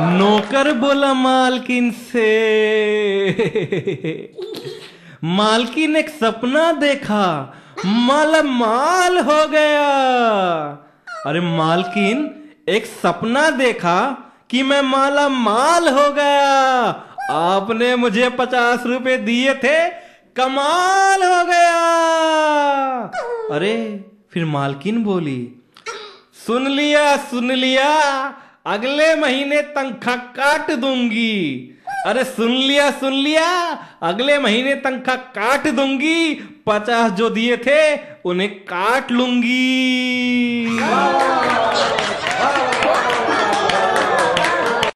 नौकर बोला मालकिन से मालकिन एक सपना देखा माला माल हो गया अरे मालकिन एक सपना देखा कि मैं माला माल हो गया आपने मुझे पचास रुपए दिए थे कमाल हो गया अरे फिर मालकिन बोली सुन लिया सुन लिया अगले महीने तंखा काट दूंगी अरे सुन लिया सुन लिया अगले महीने तंखा काट दूंगी पचास जो दिए थे उन्हें काट लूंगी